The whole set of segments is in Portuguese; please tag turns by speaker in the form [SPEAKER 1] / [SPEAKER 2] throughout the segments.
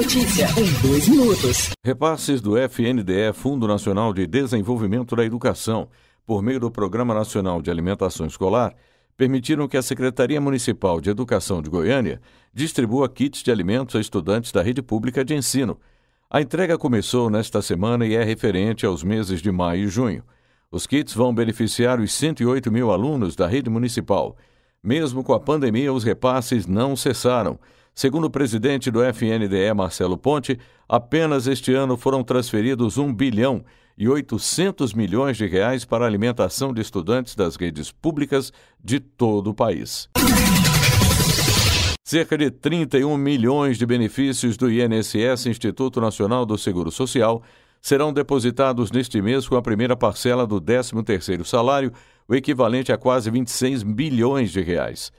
[SPEAKER 1] notícia em dois minutos. Repasses do FNDE, Fundo Nacional de Desenvolvimento da Educação, por meio do Programa Nacional de Alimentação Escolar, permitiram que a Secretaria Municipal de Educação de Goiânia distribua kits de alimentos a estudantes da rede pública de ensino. A entrega começou nesta semana e é referente aos meses de maio e junho. Os kits vão beneficiar os 108 mil alunos da rede municipal. Mesmo com a pandemia, os repasses não cessaram Segundo o presidente do FNDE, Marcelo Ponte, apenas este ano foram transferidos 1 bilhão e 800 milhões de reais para a alimentação de estudantes das redes públicas de todo o país. Cerca de 31 milhões de benefícios do INSS, Instituto Nacional do Seguro Social, serão depositados neste mês com a primeira parcela do 13º salário, o equivalente a quase 26 bilhões de reais.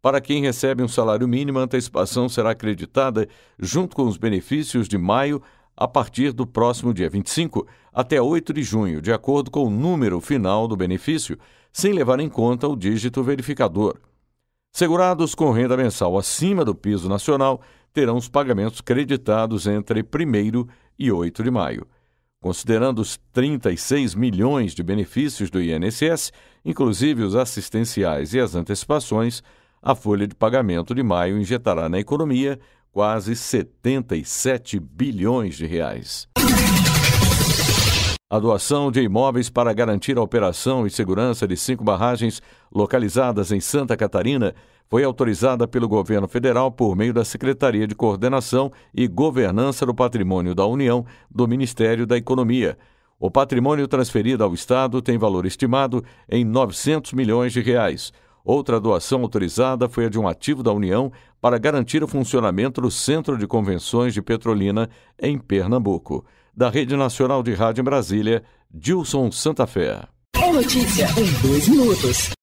[SPEAKER 1] Para quem recebe um salário mínimo, a antecipação será acreditada junto com os benefícios de maio a partir do próximo dia 25 até 8 de junho, de acordo com o número final do benefício, sem levar em conta o dígito verificador. Segurados com renda mensal acima do piso nacional terão os pagamentos creditados entre 1 e 8 de maio. Considerando os 36 milhões de benefícios do INSS, inclusive os assistenciais e as antecipações, a folha de pagamento de maio injetará na economia quase 77 bilhões de reais. A doação de imóveis para garantir a operação e segurança de cinco barragens localizadas em Santa Catarina foi autorizada pelo governo federal por meio da Secretaria de Coordenação e Governança do Patrimônio da União do Ministério da Economia. O patrimônio transferido ao Estado tem valor estimado em 900 milhões de reais. Outra doação autorizada foi a de um ativo da União para garantir o funcionamento do Centro de Convenções de Petrolina, em Pernambuco. Da Rede Nacional de Rádio em Brasília, Dilson Santa Fé. É notícia em dois minutos.